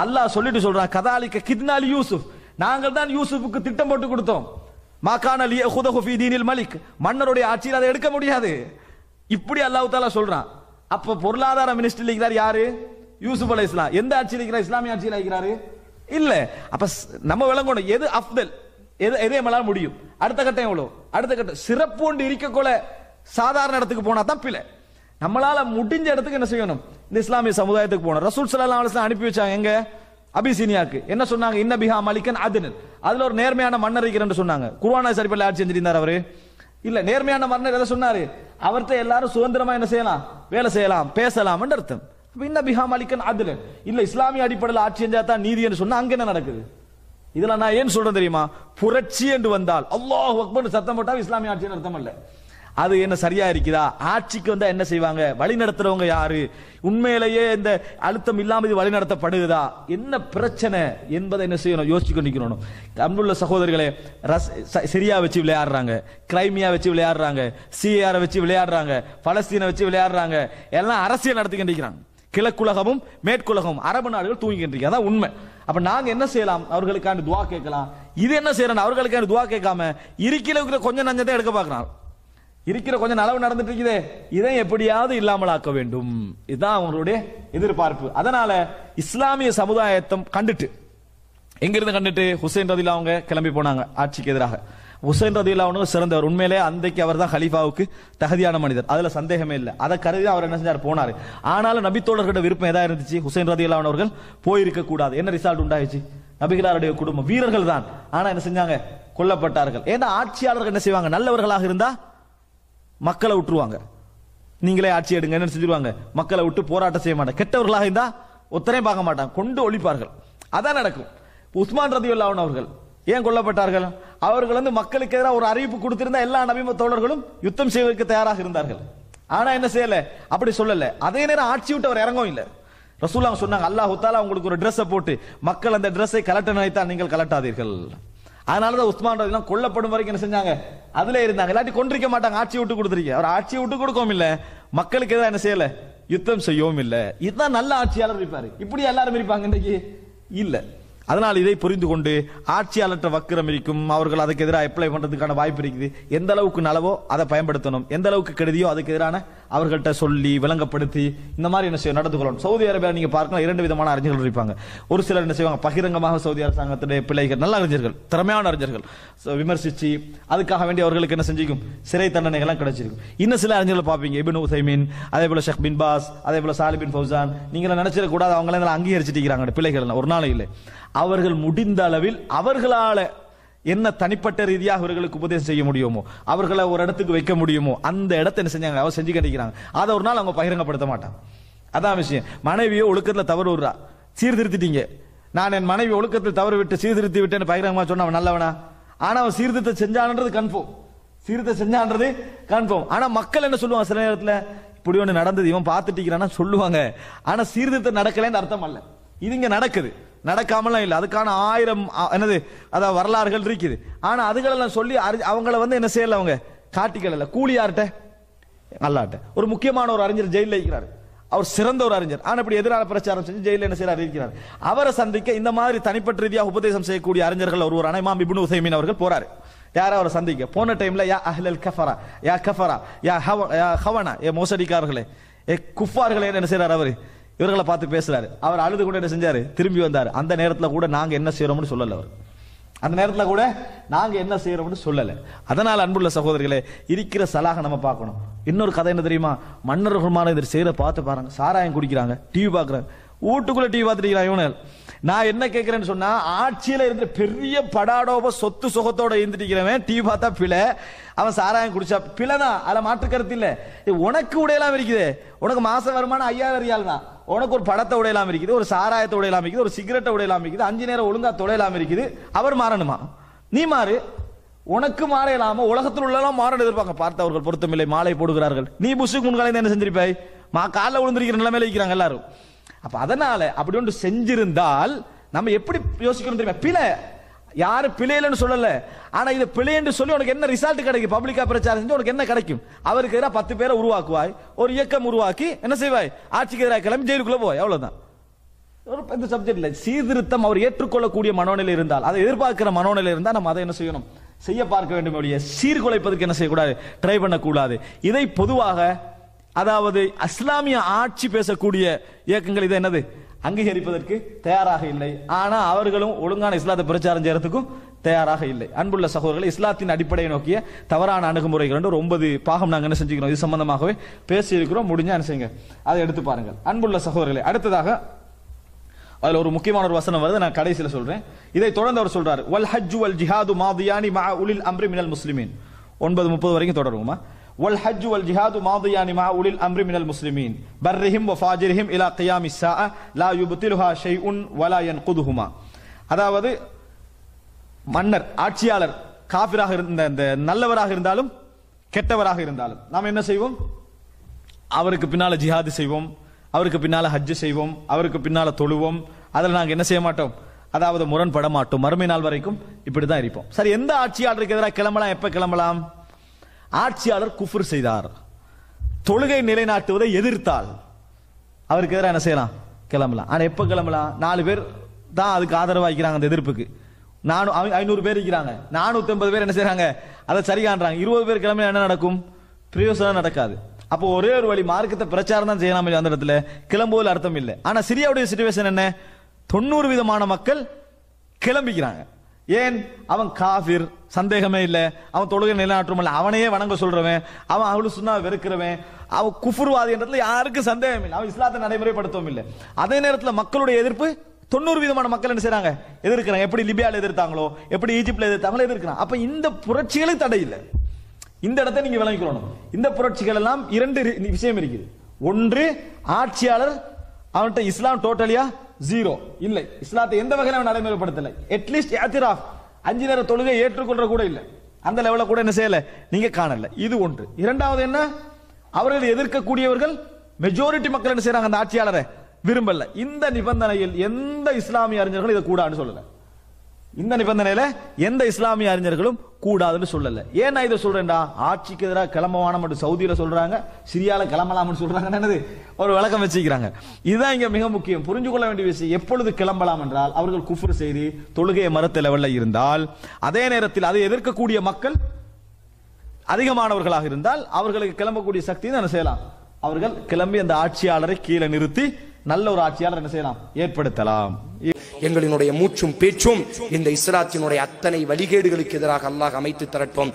அல்லாஹ் சொல்லிட்டு சொல்றான் கதாலிக்க கித்னாலி யூசுப் நாங்கள் தான் யூசுஃபுக்கு திட்டம் போட்டு கொடுத்தோம் மாகான லிய ஹுதஹுஃபி தீனில் மலிக் மன்னருடைய ஆட்சியில் அதை எடுக்க முடியாது இப்படி அல்லாஹு தாலா சொல்றான் அப்போ பொருளாதார மினிஸ்டர் இருக்கிறார் யாரு யூசுப் அலை இஸ்லாம் எந்த ஆட்சியில் இருக்கிறார் இஸ்லாமிய ஆட்சியில் இருக்கிறாரு இல்ல அப்ப நம்ம விளங்கணும் எது அஃப்தல் எது எதே நம்மளால முடியும் அடுத்த கட்டம் எவ்வளோ அடுத்த கட்டம் சிறப்பு ஒன்று இருக்கக்கூட சாதாரண இடத்துக்கு போனா தான் பிள்ளை நம்மளால முடிஞ்ச இடத்துக்கு என்ன செய்யணும் இந்த இஸ்லாமிய சமுதாயத்துக்கு போனோம் ரசூல் சல்லா அனுப்பி வச்சாங்க எங்க அபிசீனியாக்கு என்ன சொன்னாங்க இன்ன பிஹா மலிக்கன் அதுனன் அதுல ஒரு நேர்மையான மன்னர் இருக்கிறேன் சொன்னாங்க குருவானா சரிப்பல்ல ஆட்சி செஞ்சிருந்தார் அவரு இல்ல நேர்மையான மன்னர் எதை சொன்னாரு அவர்கிட்ட எல்லாரும் சுதந்திரமா என்ன செய்யலாம் வேலை செய்யலாம் பேசலாம் அர்த்தம் இன்ன பிஹா மலிக்கன் அதுலன் இல்ல இஸ்லாமிய அடிப்படையில் ஆட்சி செஞ்சா தான் நீதி என்று சொன்னா அங்க என்ன நடக்குது இதெல்லாம் நான் ஏன் சொல்றேன் தெரியுமா புரட்சி என்று வந்தால் அல்லாஹ் அக்பர் சத்தம் போட்டா இஸ்லாமிய ஆட்சி அர்த்தம் இல்லை அது என்ன சரியா இருக்குதா ஆட்சிக்கு வந்தா என்ன செய்வாங்க வழி நடத்துறவங்க யாரு உண்மையிலேயே இந்த அழுத்தம் இல்லாமல் இது வழி நடத்தப்படுதா என்ன பிரச்சனை என்பதை என்ன செய்யணும் யோசிச்சு நிக்கணும் தமிழுள்ள சகோதரர்களே சிரியா வச்சு விளையாடுறாங்க கிரைமியா வச்சு விளையாடுறாங்க சிஏஆர் வச்சு விளையாடுறாங்க பலஸ்தீனை வச்சு விளையாடுறாங்க எல்லாம் அரசியல் நடத்திக்கிட்டு கிழக்குலகமும் மேற்குலகமும் அரபு நாடுகள் தூங்கிட்டு அதான் உண்மை அப்ப நாங்க என்ன செய்யலாம் அவர்களுக்கான துவா கேட்கலாம் இது என்ன செய்யறோம் அவர்களுக்கான துவா கேட்காம இருக்கிற கொஞ்சம் நஞ்சத்தை எடுக்க பாக்குறான் இருக்கிற கொஞ்சம் நலவு நடந்துட்டு இருக்குதே இதை எப்படியாவது இல்லாமலாக்க வேண்டும் இதுதான் அவங்களுடைய எதிர்பார்ப்பு அதனால இஸ்லாமிய சமுதாயத்தம் கண்டுட்டு எங்கிருந்து கண்டுட்டு ஹுசைன் ரதிலா அவங்க கிளம்பி போனாங்க ஆட்சிக்கு எதிராக ஹுசைன் ரதிலா அவனுக்கு சிறந்தவர் உண்மையிலே அன்றைக்கு அவர் தான் ஹலீஃபாவுக்கு தகுதியான மனிதர் அதுல சந்தேகமே இல்லை அதை கருதி அவர் என்ன செஞ்சார் போனார் ஆனாலும் நபித்தோழர்களோட விருப்பம் எதா இருந்துச்சு ஹுசைன் ரதிலா அவர்கள் போயிருக்க கூடாது என்ன ரிசல்ட் உண்டாயிடுச்சு நபிகளாருடைய குடும்பம் வீரர்கள் தான் ஆனா என்ன செஞ்சாங்க கொல்லப்பட்டார்கள் ஏன்னா ஆட்சியாளர்கள் என்ன செய்வாங்க நல்லவர்களாக இருந்தா மக்களை விட்டுருவாங்க நீங்களே ஆட்சி எடுங்க என்ன செஞ்சிருவாங்க மக்களை விட்டு போராட்டம் செய்ய மாட்டேன் கெட்டவர்களாக இருந்தா ஒத்தனையும் பார்க்க மாட்டாங்க கொண்டு ஒழிப்பார்கள் அதான் நடக்கும் உஸ்மான் ரதி அல்லாவன் அவர்கள் ஏன் கொல்லப்பட்டார்கள் அவர்கள் வந்து மக்களுக்கு எதிராக ஒரு அறிவிப்பு கொடுத்திருந்த எல்லா நவீன தோழர்களும் யுத்தம் செய்வதற்கு தயாராக இருந்தார்கள் ஆனா என்ன செய்யல அப்படி சொல்லல அதே நேரம் ஆட்சி விட்டு அவர் இறங்கவும் இல்லை ரசூலாங்க சொன்னாங்க அல்லாஹு தாலா உங்களுக்கு ஒரு ட்ரெஸ்ஸை போட்டு மக்கள் அந்த ட்ரெஸ்ஸை கலட்ட நினைத்தால் நீங்கள் கலட்டாதீர்கள் அதனாலதான் உஸ்மான் ரவி கொல்லப்படும் வரைக்கும் என்ன செஞ்சாங்க அதுல இருந்தாங்க இல்லாட்டி கொண்டிருக்க மாட்டாங்க ஆட்சி விட்டு கொடுத்துருக்கீங்க அவர் ஆட்சி விட்டு கொடுக்கவும் இல்ல மக்களுக்கு எதாவது என்ன செய்யல யுத்தம் செய்யவும் இல்ல இதுதான் நல்ல ஆட்சியாளர் இருப்பாரு இப்படி எல்லாரும் இருப்பாங்க இன்னைக்கு இல்ல அதனால் இதை புரிந்து கொண்டு ஆட்சியாளற்ற வக்கிரம் இருக்கும் அவர்கள் அதுக்கு எதிராக அப்ளை பண்றதுக்கான வாய்ப்பு இருக்குது எந்த அளவுக்கு நலவோ அதை பயன்படுத்தணும் எந்த அளவுக்கு கெடுதியோ அதுக்கு எதிரான அவர்கள்ட்ட சொல்லி விளங்கப்படுத்தி இந்த மாதிரி என்ன செய்ய நடந்து கொள்ளணும் சவுதி அரேபியா நீங்க பார்க்கலாம் இரண்டு விதமான அறிஞர்கள் இருப்பாங்க ஒரு சிலர் என்ன செய்வாங்க பகிரங்கமாக சவுதி அரசாங்கத்துடைய பிள்ளைகள் நல்ல அறிஞர்கள் திறமையான அறிஞர்கள் விமர்சிச்சு அதுக்காக வேண்டிய அவர்களுக்கு என்ன செஞ்சுக்கும் சிறை தண்டனைகள்லாம் கிடைச்சிருக்கும் இன்னும் சில அறிஞர்கள் பார்ப்பீங்க இபின் உசைமின் அதே போல ஷெக் பின் பாஸ் அதே போல சாலிபின் ஃபௌசான் நீங்களும் நினைச்சிடக்கூடாது அவங்களே அங்கீகரிச்சிட்டு இருக்கிறாங்க பிள்ளைகள் ஒரு நாளும் இல்லை அவர்கள் முடிந்த அளவில் அவர்களால என்ன தனிப்பட்ட ரீதியாக அவர்களுக்கு உபதேசம் செய்ய முடியுமோ அவர்களை ஒரு இடத்துக்கு வைக்க முடியுமோ அந்த இடத்த என்ன செஞ்சாங்க அவர் செஞ்சு கிடைக்கிறாங்க அதை ஒரு நாள் அவங்க பகிரங்கப்படுத்த மாட்டாங்க அதான் விஷயம் மனைவியோ ஒழுக்கத்தில் தவறு விடுறா சீர்திருத்திட்டீங்க நான் என் மனைவி ஒழுக்கத்தில் தவறு விட்டு சீர்திருத்தி விட்டேன்னு பகிரங்கமா சொன்ன அவன் நல்லவனா ஆனா அவன் சீர்திருத்த செஞ்சான்றது கன்ஃபார்ம் சீர்த்த செஞ்சான்றது கன்ஃபார்ம் ஆனா மக்கள் என்ன சொல்லுவாங்க சில நேரத்தில் இப்படி ஒன்று நடந்தது இவன் பார்த்துட்டு சொல்லுவாங்க ஆனால் சீர்திருத்தம் நடக்கலைன்னு அர்த்தம் அல்ல இது இங்கே நடக்குது நடக்காமலாம் இல்லை அதுக்கான ஆயிரம் என்னது அதாவது வரலாறுகள் இருக்குது ஆனால் அதுகளெல்லாம் சொல்லி அவங்கள வந்து என்ன செய்யல அவங்க காட்டிக்கல கூலி நல்லாட்ட ஒரு முக்கியமான ஒரு அறிஞர் ஜெயிலில் இருக்கிறார் அவர் சிறந்த ஒரு அறிஞர் ஆனால் இப்படி எதிரான பிரச்சாரம் செஞ்சு ஜெயிலில் என்ன செய்யறாரு இருக்கிறார் அவரை சந்திக்க இந்த மாதிரி தனிப்பட்ட ரீதியாக உபதேசம் செய்யக்கூடிய அறிஞர்கள் ஒரு அனைமா இபுனு உசைமின் அவர்கள் போறாரு யாரை அவரை சந்திக்க போன டைம்ல யா அஹ்லல் கஃபரா யா கஃபரா யா ஹவனா ஏ மோசடிக்காரர்களே ஏ குஃபார்களே என்ன செய்யறாரு அவரு இவர்களை பார்த்து பேசுறாரு அவர் அழுது கூட என்ன செஞ்சாரு திரும்பி வந்தார் அந்த நேரத்தில் கூட நாங்க என்ன செய்யறோம்னு சொல்லல அவர் அந்த நேரத்தில் கூட நாங்க என்ன செய்யறோம்னு சொல்லல அதனால் அன்புள்ள சகோதரிகளே இருக்கிற சலாக நம்ம பார்க்கணும் இன்னொரு கதை என்ன தெரியுமா மன்னர்களுமான இதை செய்யற பார்த்து பாருங்க சாராயம் குடிக்கிறாங்க டிவி பார்க்குறாங்க வீட்டுக்குள்ள டிவி பார்த்துட்டு இவனால் நான் என்ன கேட்கிறேன்னு சொன்னா ஆட்சியில இருந்து பெரிய படாடோப சொத்து சுகத்தோட இருந்துட்டு டீ பார்த்தா பிழை அவன் சாராயம் குடிச்சா பிழை தான் அதில் மாற்றுக்கருத்து இல்லை உனக்கு உடையலாம் இருக்குது உனக்கு மாச வருமானம் ஐயாயிரம் ரியால் தான் உனக்கு ஒரு படத்தை உடையலாம் இருக்குது ஒரு சாராயத்தை உடையலாம் இருக்குது ஒரு சிகரெட்டை உடையலாம் இருக்குது அஞ்சு நேரம் ஒழுங்கா தொடையலாம் இருக்குது அவர் மாறணுமா நீ மாறு உனக்கு மாற இல்லாம உலகத்தில் உள்ளலாம் மாறணும் எதிர்பார்க்க பார்த்தவர்கள் பொருத்தமில்லை மாலை போடுகிறார்கள் நீ புஷுக்கு முன்காலம் என்ன செஞ்சிருப்பாய் மா காலைல விழுந்திருக்கிற நிலைமையில இருக்கிறாங்க எல்லாரும் அப்ப அதனால அப்படி ஒன்று செஞ்சிருந்தால் நம்ம எப்படி யோசிக்கணும் தெரியுமா பிழை யாரும் பிழையிலன்னு சொல்லல ஆனா இது பிழைன்னு சொல்லி உனக்கு என்ன ரிசல்ட் கிடைக்கும் பப்ளிக்கா பிரச்சாரம் செஞ்சு உனக்கு என்ன கிடைக்கும் அவருக்கு எதிராக பத்து பேரை உருவாக்குவாய் ஒரு இயக்கம் உருவாக்கி என்ன செய்வாய் ஆட்சிக்கு எதிராக கிளம்பி ஜெயிலுக்குள்ள போய் அவ்வளவுதான் இந்த சப்ஜெக்ட் இல்லை சீர்திருத்தம் அவர் ஏற்றுக்கொள்ளக்கூடிய மனோநிலை இருந்தால் அதை எதிர்பார்க்கிற மனோநிலை இருந்தால் நம்ம அதை என்ன செய்யணும் செய்ய பார்க்க வேண்டும் சீர்குலைப்பதற்கு என்ன செய்யக்கூடாது ட்ரை பண்ணக்கூடாது இதை பொதுவாக அதாவது அஸ்லாமிய ஆட்சி பேசக்கூடிய இயக்கங்கள் இது என்னது அங்கீகரிப்பதற்கு தயாராக இல்லை ஆனா அவர்களும் ஒழுங்கான இஸ்லாத்தை பிரச்சாரம் செய்யறதுக்கும் தயாராக இல்லை அன்புள்ள சகோதரர்கள் இஸ்லாத்தின் அடிப்படையை நோக்கிய தவறான அணுகுமுறைகள் ஒரு ஒன்பது பாகம் நாங்கள் என்ன செஞ்சுக்கிறோம் இது சம்பந்தமாகவே பேசியிருக்கிறோம் முடிஞ்சா என்ன செய்யுங்க அதை எடுத்து பாருங்கள் அன்புள்ள சகோதரர்களை அடுத்ததாக அதில் ஒரு முக்கியமான ஒரு வசனம் வருது நான் கடைசியில் சொல்றேன் இதை தொடர்ந்து அவர் சொல்றாரு வல் ஹஜ் வல் ஜிஹாது மாதியானி மா உலில் அம்ரி மினல் முஸ்லிமின் ஒன்பது முப்பது வரைக்கும் தொடருவோமா والحج والجهاد ماضيان مع أولي الأمر من المسلمين برهم وفاجرهم إلى قيام الساعة لا يبطلها شيء ولا ينقضهما அதாவது மன்னர் ஆட்சியாளர் காபிராக இருந்த இந்த நல்லவராக இருந்தாலும் கெட்டவராக இருந்தாலும் நாம் என்ன செய்வோம் அவருக்கு பின்னால ஜிஹாது செய்வோம் அவருக்கு பின்னால ஹஜ்ஜு செய்வோம் அவருக்கு பின்னால தொழுவோம் அதில் நாங்கள் என்ன செய்ய மாட்டோம் அதாவது முரண்பட மாட்டோம் மறுமை நாள் வரைக்கும் இப்படி தான் இருப்போம் சரி எந்த ஆட்சியாளருக்கு எதிராக கிளம்பலாம் எப்போ கிளம்பலாம் ஆட்சியாளர் குஃபுர் செய்தார் தொழுகை நிலைநாட்டுவதை எதிர்த்தால் அவருக்கு எதிராக என்ன செய்யலாம் கிளம்பலாம் ஆனால் எப்போ கிளம்பலாம் நாலு பேர் தான் அதுக்கு ஆதரவாகிறாங்க அந்த எதிர்ப்புக்கு நானூ ஐநூறு பேர் இருக்கிறாங்க நானூற்றி ஐம்பது பேர் என்ன செய்கிறாங்க அதை சரி காண்றாங்க இருபது பேர் கிளம்பி என்ன நடக்கும் பிரயோசனம் நடக்காது அப்போ ஒரே ஒரு வழி மார்க்கத்தை பிரச்சாரம் தான் செய்யலாம் அந்த இடத்துல கிளம்புவதில் அர்த்தம் இல்லை ஆனால் சிரியாவுடைய சுச்சுவேஷன் என்ன தொண்ணூறு விதமான மக்கள் கிளம்பிக்கிறாங்க ஏன் அவன் காஃபிர் சந்தேகமே இல்லை அவன் தொழுகை நிலைநாட்டும் அவனையே வணங்க சொல்றவன் அவன் அவளு சுண்ணா வெறுக்கிறவன் அவன் குஃபுர்வாதி என்றதுல யாருக்கும் சந்தேகம் இல்லை அவன் இஸ்லாத்தை நடைமுறைப்படுத்தவும் இல்லை அதே நேரத்தில் மக்களுடைய எதிர்ப்பு தொண்ணூறு விதமான மக்கள் என்ன செய்யறாங்க எதிர்க்கிறாங்க எப்படி லிபியாவில் எதிர்த்தாங்களோ எப்படி ஈஜிப்ட்ல எதிர்த்தாங்களோ எதிர்க்கிறாங்க அப்ப இந்த புரட்சிகளும் தடை இல்லை இந்த இடத்தை நீங்க விளங்கிக்கணும் இந்த புரட்சிகள் எல்லாம் இரண்டு விஷயம் இருக்குது ஒன்று ஆட்சியாளர் அவன்கிட்ட இஸ்லாம் டோட்டலியா ஜீரோ இல்லை இஸ்லாத்தை எந்த வகையில அவன் நடைமுறைப்படுத்தலை அட்லீஸ்ட் யாத்திராஃப் அஞ்சு நேர தொழுகை ஏற்றுக்கொள்ற கூட இல்லை அந்த லெவல கூட என்ன செய்யல நீங்க காணல இது ஒன்று இரண்டாவது என்ன அவர்கள் எதிர்க்கக்கூடியவர்கள் மெஜாரிட்டி மக்கள் என்ன செய்யறாங்க அந்த ஆட்சியாளரை விரும்பல இந்த நிபந்தனையில் எந்த இஸ்லாமிய அறிஞர்கள் இதை கூடாதுன்னு சொல்லல இந்த நிபந்தனையில எந்த இஸ்லாமிய அறிஞர்களும் கூடாதுன்னு சொல்லல ஏன் இதை சொல்றேன்டா ஆட்சிக்கு எதிராக கிளம்பவானம் மட்டும் சவுதியில சொல்றாங்க சிரியால கிளம்பலாம்னு என்னது ஒரு விளக்கம் வச்சுக்கிறாங்க இதுதான் இங்க மிக முக்கியம் புரிஞ்சு கொள்ள வேண்டிய விஷயம் எப்பொழுது கிளம்பலாம் என்றால் அவர்கள் குஃபர் செய்து தொழுகையை மறுத்த லெவலில் இருந்தால் அதே நேரத்தில் அதை எதிர்க்கக்கூடிய மக்கள் அதிகமானவர்களாக இருந்தால் அவர்களுக்கு கிளம்பக்கூடிய சக்தி என்ன செய்யலாம் அவர்கள் கிளம்பி அந்த ஆட்சியாளரை கீழே நிறுத்தி நல்ல ஒரு ஆட்சியாளர் என்ன செய்யலாம் ஏற்படுத்தலாம் எங்களினுடைய மூச்சும் பேச்சும் இந்த இஸ்லாத்தினுடைய அத்தனை வழிகேடுகளுக்கு எதிராக அல்லாஹ் அமைத்து தரட்டும்